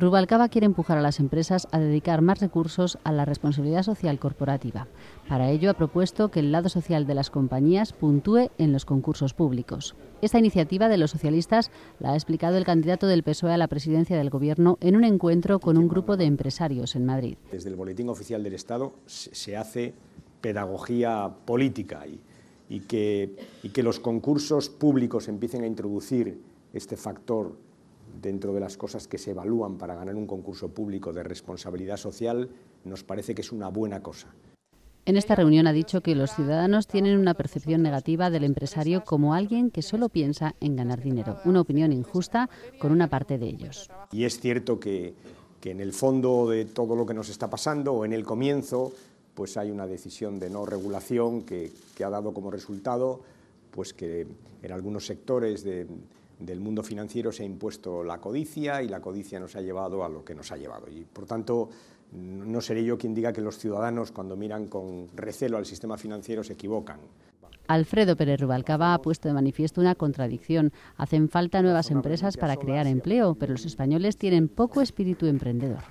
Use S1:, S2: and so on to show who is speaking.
S1: Rubalcaba quiere empujar a las empresas a dedicar más recursos a la responsabilidad social corporativa. Para ello ha propuesto que el lado social de las compañías puntúe en los concursos públicos. Esta iniciativa de los socialistas la ha explicado el candidato del PSOE a la presidencia del Gobierno en un encuentro con un grupo de empresarios en Madrid.
S2: Desde el Boletín Oficial del Estado se hace pedagogía política y, que, que los concursos públicos empiecen a introducir este factor dentro de las cosas que se evalúan para ganar un concurso público de responsabilidad social, nos parece que es una buena cosa.
S1: En esta reunión ha dicho que los ciudadanos tienen una percepción negativa del empresario como alguien que solo piensa en ganar dinero, una opinión injusta con una parte de ellos.
S2: Y es cierto que, en el fondo de todo lo que nos está pasando, o en el comienzo, pues hay una decisión de no regulación que, que ha dado como resultado pues que en algunos sectores de, del mundo financiero se ha impuesto la codicia y la codicia nos ha llevado a lo que nos ha llevado. Y por tanto, no seré yo quien diga que los ciudadanos cuando miran con recelo al sistema financiero se equivocan.
S1: Alfredo Pérez Rubalcaba ha puesto de manifiesto una contradicción. Hacen falta nuevas empresas para crear empleo, pero los españoles tienen poco espíritu emprendedor.